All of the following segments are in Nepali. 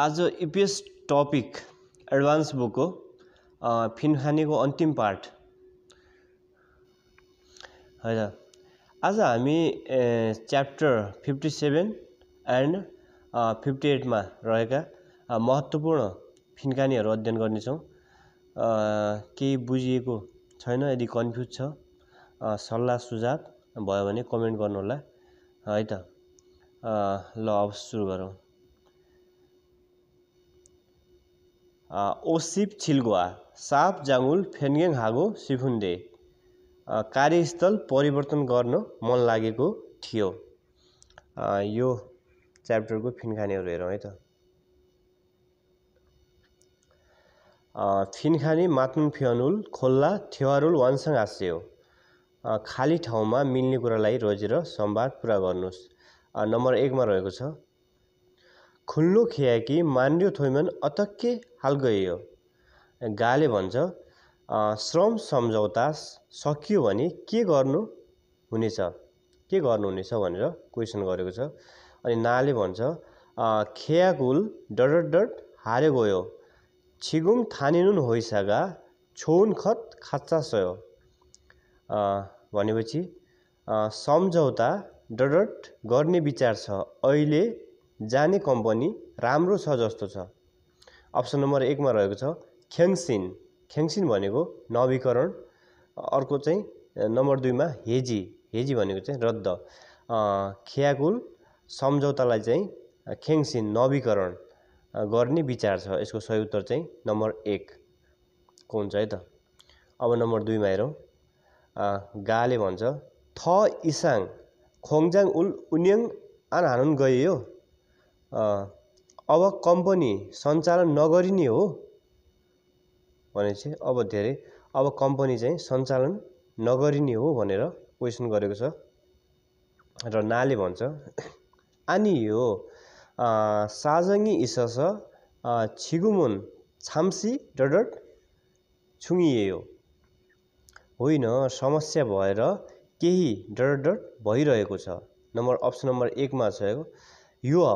आज इपिएस टपिक एडभान्स बुकको हो फिनखानेको अन्तिम पार्ट होइन आज हामी chapter fifty seven and fifty एटमा रहेका महत्त्वपूर्ण फिनखानीहरू अध्ययन गर्नेछौँ केही बुझिएको छैन यदि कन्फ्युज छ सल्लाह सुझाव भयो भने कमेन्ट गर्नुहोला है त ल अब सुरु गरौँ ओसिप छिल्गुवा साप जाङुल फेन्गेङ हागो सिफुन्दे कार्यस्थल परिवर्तन गर्न मन लागेको थियो यो च्याप्टरको फिनखानेहरू हेरौँ है त फिनखाने मातुन फियनुल खोल्ला थेवारुल वानसङ हाँस्यो खाली ठाउँमा मिल्ने कुरालाई रोजेर संवाद पुरा गर्नुहोस् नम्बर एकमा रहेको छ खुल्लो खियाकी मान्यो थोइमन अतक्के गइयो गाले भन्छ श्रम सम्झौता सकियो भने के गर्नु हुनेछ के गर्नुहुनेछ भनेर क्वेसन गरेको छ अनि नाले भन्छ खेयाकुल डट डट हारे गयो छिगुङ थानिनुन होइसागा छोउन खत खाचा सयो भनेपछि सम्झौता डट गर्ने विचार छ अहिले जाने कम्पनी राम्रो छ जस्तो छ अप्सन नम्बर एकमा रहेको छ ख्याङसिन ख्याङसिन भनेको नवीकरण अर्को चाहिँ नम्बर दुईमा हेजी हेजी भनेको चाहिँ रद्द खियाकुल सम्झौतालाई चाहिँ ख्याङसिन नवीकरण गर्ने विचार छ यसको सही उत्तर चाहिँ नम्बर एक को हुन्छ है त अब नम्बर दुईमा हेरौँ गाले भन्छ थ इसाङ खोङजाङ उल उन्याङ आन हानुन गयो अब कम्पनी सञ्चालन नगरिने हो भने चाहिँ अब धेरै अब कम्पनी चाहिँ सञ्चालन नगरिने हो भनेर क्वेसन गरेको छ र नाले भन्छ अनि यो साजङ्गी इसस छिगुमुन छाम्सी डडट छुङ्गियो होइन समस्या भएर केही डट भइरहेको छ नम्बर अप्सन नम्बर एकमा छ यो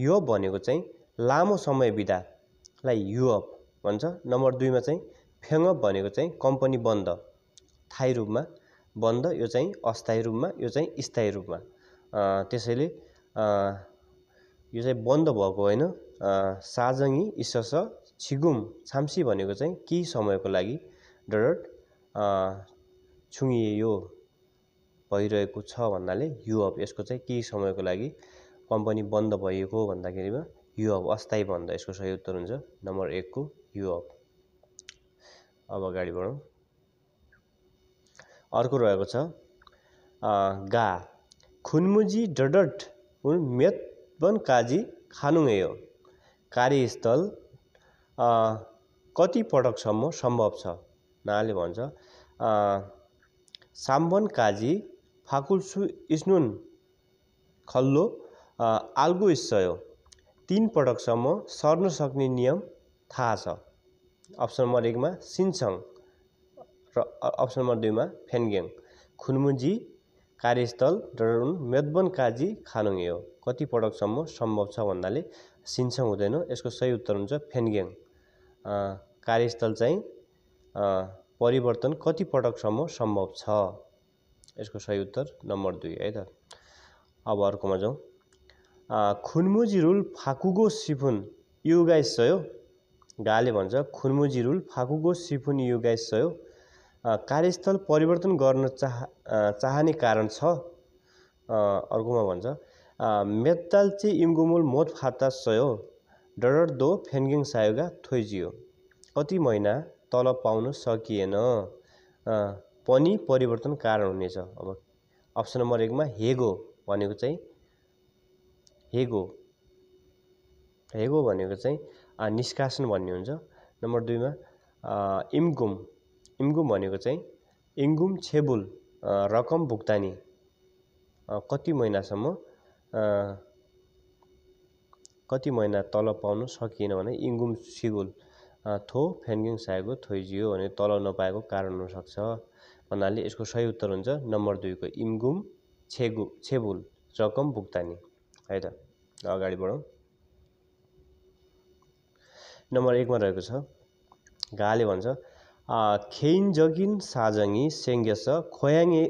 युअप भनेको चाहिँ लामो समय बिदालाई युअप भन्छ नम्बर दुईमा चाहिँ फ्याङअप भनेको चाहिँ कम्पनी बन्द थायी रूपमा बन्द यो चाहिँ अस्थायी रूपमा यो चाहिँ स्थायी रूपमा त्यसैले यो चाहिँ बन्द भएको होइन साजङी इसस छिगुम छाम्सी भनेको चाहिँ केही समयको लागि डरट छुङ्गियो भइरहेको छ भन्नाले युअप यसको चाहिँ केही समयको लागि कम्पनी बन्द भएको भन्दाखेरिमा यो अब अस्थायी बन्द यसको सही उत्तर हुन्छ नम्बर एकको यो अब अब अगाडि बढौँ अर्को रहेको छ गा खुनमुजी डडट उन मेतवन काजी खानुङयो कार्यस्थल कति कतिपटकसम्म सम्भव छ नाले भन्छ साम्बन काजी फाकुल्सु इस्नुन खल्लो आल्गो स्थय तिन पटकसम्म सर्न सक्ने नियम थाहा छ अप्सन नम्बर एकमा सिन्सङ र अप्सन नम्बर दुईमा फेनगेङ खुनमुजी कार्यस्थल र मेदबन काजी खानुङ हो कति पटकसम्म सम्भव छ भन्नाले सिन्सङ हुँदैन यसको सही उत्तर हुन्छ फेनगेङ कार्यस्थल चाहिँ परिवर्तन कति पटकसम्म सम्भव छ यसको सही उत्तर नम्बर दुई है त अब अर्कोमा जाउँ खुनमुजी रुल फाकुगो सिफुन सयो गाले भन्छ खुनमुजी रुल फाकुगो सिफुन सयो कार्यस्थल परिवर्तन गर्न चाह चाहने कारण छ अर्कोमा भन्छ चाहिँ इम्गुमुल मोत फाता सयो दो फेन्गिङ सायोगा थोइजियो कति महिना तल पाउन सकिएन पनि परिवर्तन कारण हुनेछ अब अप्सन नम्बर एकमा हेगो भनेको चाहिँ हेगो हेगो भनेको चाहिँ निष्कासन भन्ने हुन्छ नम्बर दुईमा इम्गुम इम्गुम भनेको चाहिँ इङ्गुम छेबुल रकम भुक्तानी कति महिनासम्म कति महिना तल पाउनु सकिएन भने इङ्गुम सिगुल थो फेन्गिङ सायगो थोइजियो भने तल नपाएको कारण हुनसक्छ भन्नाले यसको सही उत्तर हुन्छ नम्बर दुईको इम्गुम छेगु छेबुल रकम भुक्तानी है त अगाडि बढौँ नम्बर एकमा रहेको छ घाले भन्छ खेइन जगिन साजङी सेङ्गेस खोयाङे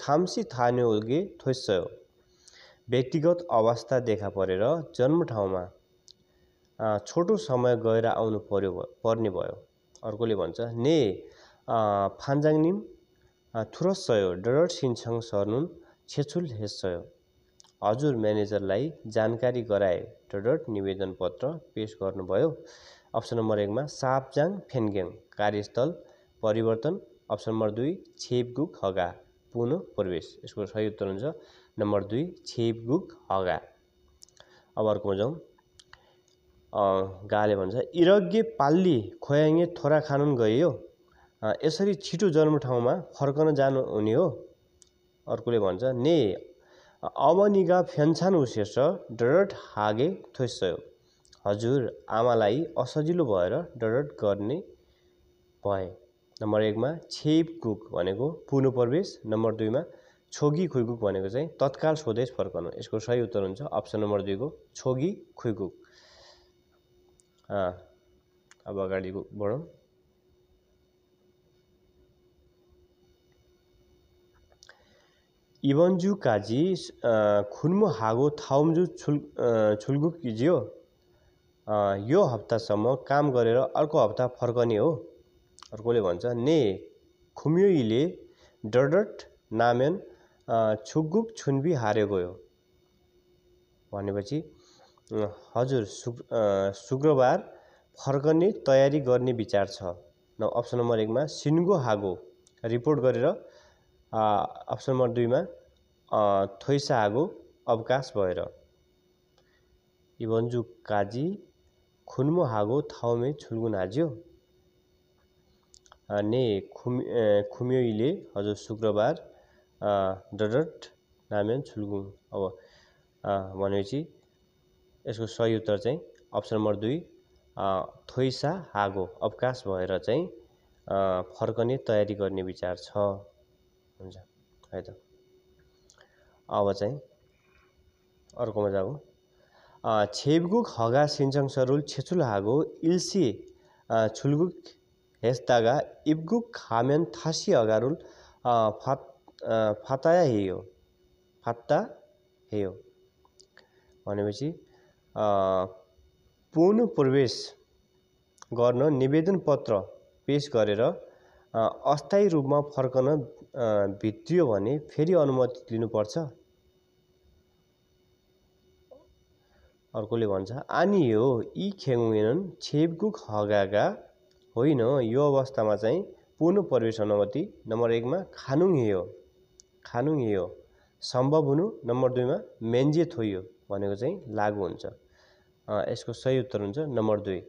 छाम्सी थोस हो व्यक्तिगत अवस्था देखा परेर जन्म ठाउँमा छोटो समय गएर आउनु पर्यो पर्ने भयो अर्कोले भन्छ ने फान्जाङनिम थुरस्यो डर सिन्छङ सर्नुन छेछुल हेस्यो हजुर म्यानेजरलाई जानकारी गराए डट निवेदन पत्र पेस गर्नुभयो अप्सन नम्बर एकमा सापजाङ फेनग्याङ कार्यस्थल परिवर्तन अप्सन नम्बर दुई छेपगुक हगा पुनः प्रवेश यसको सही उत्तर हुन्छ नम्बर दुई छेपगुक हगा अब अर्को जाउँ गाले भन्छ इरग्गे पाल्ली खोयाङ्गे थोरा खानुन गयो यसरी छिटो जन्म ठाउँमा फर्कन जानु हुने हो अर्कोले भन्छ ने फ्यान्छान उसेर्छ डरट हागे थोसयो हजुर आमालाई असजिलो भएर डरट गर्ने भए नम्बर एकमा छेप कुक भनेको पूर्ण प्रवेश नम्बर दुईमा छोगी खुइकुक भनेको चाहिँ तत्काल स्वदेश फर्कनु यसको सही उत्तर हुन्छ अप्सन नम्बर दुईको छोगी खुइकुक अब अगाडि बढौँ 이번 काजी खुन्मु हागो थाउम्जु छुल 출, किजियो यो हप्तासम्म काम गरेर अर्को हप्ता फर्कने हो अर्कोले भन्छ ने खुम्योइले डडट नामेन छुगुक छुनबी हारे गयो भनेपछि हजुर शुक्रबार फर्कने तयारी गर्ने विचार छ न अप्सन नम्बर एकमा सिन्गो हागो रिपोर्ट गरेर अप्सन नम्बर दुईमा हागो अवकाश भएर इभन्जु काजी खुन्मो हागो थाउमे छुलगुन हाज्यो ने खुमि खुम्योइले हजुर शुक्रबार डडट नामेन छुल्गुङ अब भनेपछि यसको सही उत्तर चाहिँ अप्सन नम्बर दुई थोइसा हागो अवकाश भएर चाहिँ फर्कने तयारी गर्ने विचार छ हुन्छ है त अब चाहिँ अर्कोमा जाऊ छेबगुक हगा सिन्चङ सरुल छेचुल हागो इल्सी छुलगुक हेस्तागा इब्गुक खामेन थासी हगारुल फात फाताया हेयो फात्ता हियो भनेपछि पुन प्रवेश गर्न निवेदन पत्र पेस गरेर अस्थायी रूपमा फर्कन भित्रियो भने फेरि अनुमति लिनुपर्छ अर्कोले भन्छ आनी हो यी खेङ्गेनन् छेपकुक हगागा होइन यो अवस्थामा चाहिँ पूर्ण प्रवेश अनुमति नम्बर एकमा खानुङ हो खानुङ हो सम्भव हुनु नम्बर दुईमा मेन्जे थोयो भनेको चाहिँ लागु हुन्छ यसको सही उत्तर हुन्छ नम्बर दुई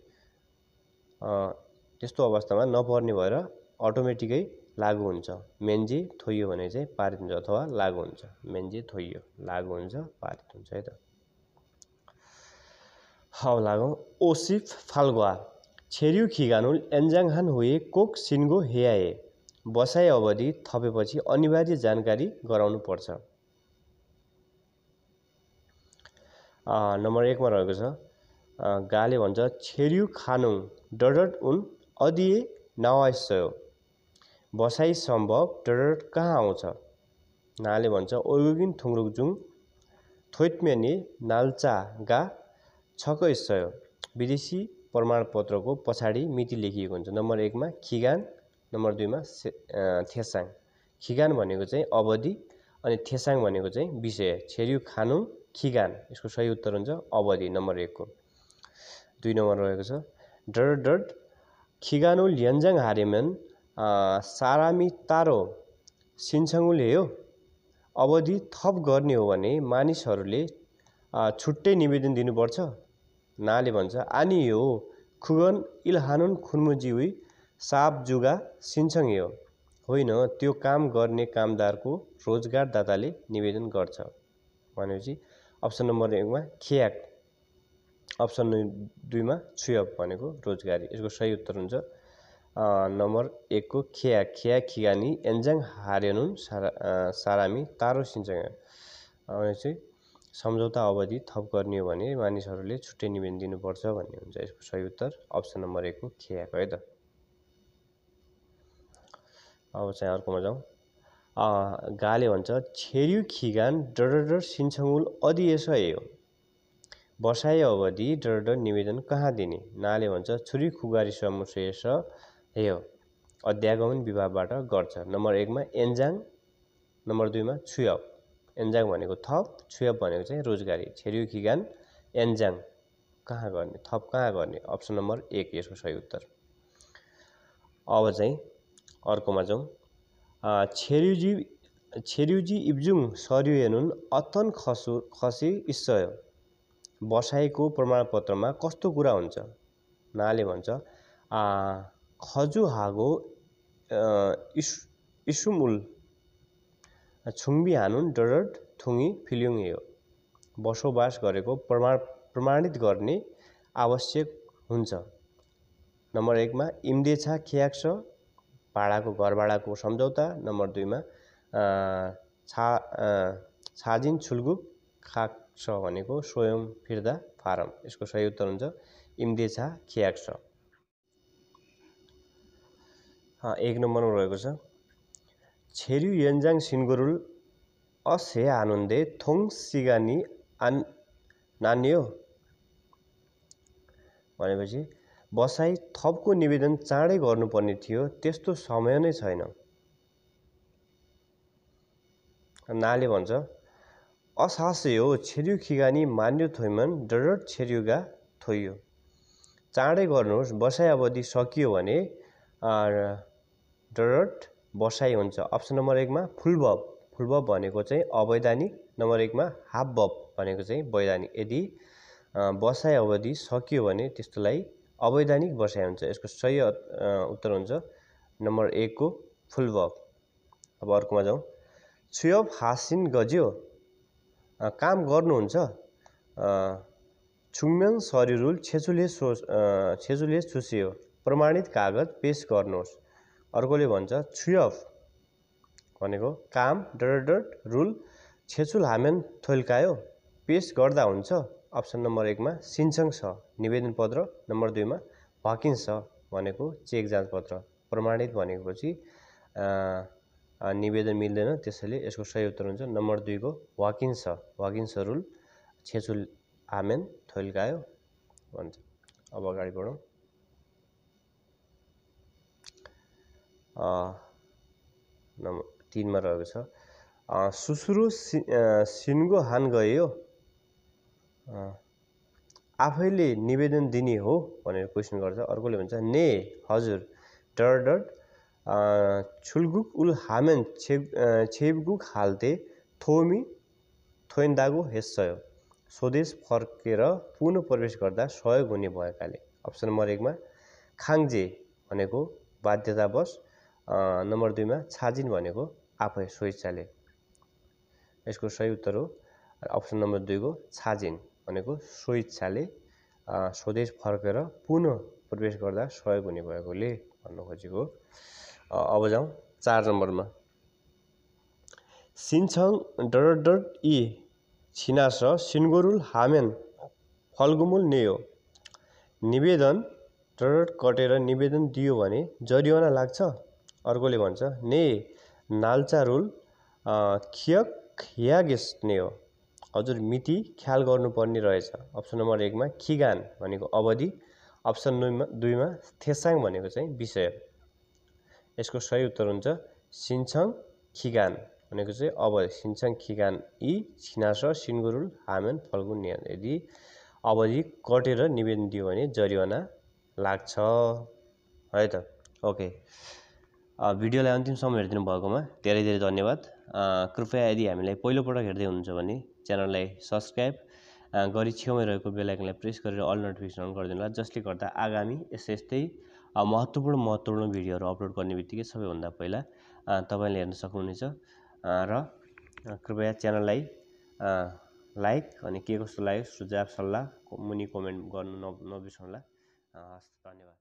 त्यस्तो अवस्थामा नपर्ने भएर अटोमेटिकै लागु हुन्छ मेन्जी थोइयो भने चाहिँ पारित हुन्छ अथवा लागु हुन्छ मेन्जी थोइयो लागु हुन्छ पारित हुन्छ है त हाउ लागु ओसिफ फाल्गुवा छेर्यु खिगानुल एन्जाङहान हुए कोक सिन्गो हेयाए बसाइ अवधि थपेपछि अनिवार्य जानकारी गराउनु पर्छ नम्बर एकमा रहेको छ गाले भन्छ छेरिउ खानु डडट उन अदिए नवाइस बसाई सम्भव टररर कहाँ आउँछ नाले भन्छ ओयुगिन थुङ्रुकजुङ गा छक सय विदेशी प्रमाणपत्रको पछाडि मिति लेखिएको हुन्छ नम्बर एकमा खिगान नम्बर दुईमा से थेसाङ खिगान भनेको चाहिँ अवधि अनि थेसाङ भनेको चाहिँ विषय छेरियो खानु खिगान यसको सही उत्तर हुन्छ अवधि नम्बर एकको दुई नम्बर रहेको छ डर डर खिगानो लियन्जाङ हारेमेन सारामी तारो सिन्सङले हो अवधि थप गर्ने हो भने मानिसहरूले छुट्टै निवेदन दिनुपर्छ नाले भन्छ आनी यो खुगन इलहानुन साप सापजुगा सिन्सङ हो होइन त्यो काम गर्ने कामदारको रोजगारदाताले निवेदन गर्छ भनेपछि अप्सन नम्बर एकमा खियाक अप्सन दुईमा छुयप भनेको रोजगारी यसको सही उत्तर हुन्छ नम्बर एकखौ खेया खेया एन्जाङ एन्जों सारा सारामी तारो सिन्जाङ चाहिँ सम्झौता अवधि थप गर्ने हो भने मानिसहरूले छुट्टै निवेदन दिनुपर्छ भन्ने हुन्छ यसको सही उत्तर अप्सन नम्बर एकको हो है त अब चाहिँ अर्कोमा जाउँ गाले भन्छ छेर्यु खिगान डर अधि यसै हो बसाइ अवधि डर निवेदन कहाँ दिने नाले भन्छ छुरी खुगारी समुसेस यो अध्यागमन विभागबाट गर्छ नम्बर एकमा एन्जाङ नम्बर दुईमा छुयप एन्जाङ भनेको थप छुयप भनेको चाहिँ रोजगारी छेरियो खिगान एन्जाङ कहाँ गर्ने थप कहाँ गर्ने अप्सन नम्बर एक यसको सही उत्तर अब चाहिँ अर्कोमा जाउँ छेर्युजी छेर्युजी इब्जुङ हेर्नुन् अतन खसु खसी इस्सय बसाइको प्रमाणपत्रमा कस्तो कुरा हुन्छ नाले भन्छ खजु हागो इस इसुमुल छुम्बी हानुन डरड थुङ्गी हो बसोबास गरेको प्रमाण प्रमाणित गर्ने आवश्यक हुन्छ नम्बर एकमा इम्देछा खियाक्स भाडाको घर भाडाको सम्झौता नम्बर दुईमा छा छाजिन छुल्गुक खाक्स भनेको स्वयं फिर्दा फारम यसको सही उत्तर हुन्छ इम्देछा खियाक्स एक नम्बरमा रहेको छ छेर्यु यन्जाङ सिनगुरुल असे आनन्दे थोङ सिगानी आन नानियो भनेपछि बसाई थपको निवेदन चाँडै गर्नुपर्ने थियो त्यस्तो समय नै छैन नाले भन्छ असास्य हो छेर्यु खिगानी मान्यो थोइमन डर छेर्युगा थोइयो चाँडै गर्नुहोस् बसाइ अवधि सकियो भने डरड बसाइ हुन्छ अप्सन नम्बर एकमा फुल बब फुल बब भनेको चाहिँ अवैधानिक नम्बर एकमा हाफ बब भनेको चाहिँ वैधानिक यदि बसाइ अवधि सकियो भने त्यस्तोलाई अवैधानिक बसाइ हुन्छ यसको सही उत्तर हुन्छ नम्बर एकको फुल बब अब अर्कोमा जाउँ छुयब हासिन गज्यो काम गर्नुहुन्छ छुम्याङ रुल छेचुले सो छेचुले छुसियो प्रमाणित कागज पेस गर्नुहोस् अर्कोले भन्छ अफ भनेको काम डट डट रुल छेचुल हामेन थोल्कायो पेस गर्दा हुन्छ अप्सन नम्बर एकमा सिन्सङ छ निवेदन पत्र नम्बर दुईमा भकिन छ भनेको चेक जाँच पत्र प्रमाणित भनेपछि निवेदन मिल्दैन त्यसैले यसको सही उत्तर हुन्छ नम्बर दुईको वाकिन्स छ वाकिन्स रुल छेचुल आमेन थोल्कायो भन्छ अब अगाडि बढौँ नम्बर तिनमा रहेको छ सुसुरु सि सिन्गो हान गयो आफैले निवेदन दिने हो भनेर क्वेसन गर्छ अर्कोले भन्छ ने हजुर डर डर छुलगुक उल हामेन छेप छेपगुक हाल्थे थोमी थोइन्दागो हेस्सयो स्वदेश फर्केर पुनः प्रवेश गर्दा सहयोग हुने भएकाले अप्सन नम्बर एकमा खाङ्जे भनेको बाध्यतावश नम्बर दुईमा छाजिन भनेको आफै स्वेच्छाले यसको सही उत्तर हो अप्सन नम्बर दुईको छाजिन भनेको स्वेच्छाले स्वदेश फर्केर पुनः प्रवेश गर्दा सहयोग हुने भएकोले भन्न खोजेको अब जाउँ चार नम्बरमा सिन्छङ डर डर यी छिनास सिन्गोरुल हामेन फल्गुमुल नेयो निवेदन डर कटेर निवेदन दियो भने जरिवाना लाग्छ अर्कोले भन्छ ने रुल खियक ह्यागेस ने हो हजुर मिति ख्याल गर्नुपर्ने रहेछ अप्सन नम्बर एकमा खिगान भनेको अवधि अप्सन दुईमा दुईमा थेसाङ भनेको चाहिँ विषय यसको सही उत्तर हुन्छ सिन्छङ खिगान भनेको चाहिँ अवधि सिन्छङ खिगान यी छिनास सिनगुरुल हामेन फल्गुन नियन यदि अवधि कटेर निवेदन दियो भने जरिवाना लाग्छ है त ओके भिडियोलाई अन्तिमसम्म हेरिदिनु भएकोमा धेरै धेरै धन्यवाद कृपया यदि हामीलाई पहिलोपटक हेर्दै हुनुहुन्छ भने च्यानललाई सब्सक्राइब गरी छेउमै रहेको बेलायकनलाई प्रेस गरेर अल नोटिफिकेसन अन गरिदिनु होला जसले गर्दा आगामी यस्तै यस्तै महत्त्वपूर्ण महत्त्वपूर्ण भिडियोहरू अपलोड गर्ने बित्तिकै सबैभन्दा पहिला तपाईँले हेर्न सक्नुहुनेछ र कृपया च्यानललाई लाइक अनि के कस्तो लाग्यो सुझाव सल्लाह मुनि कमेन्ट गर्नु न नबिर्सनुहोला हस् धन्यवाद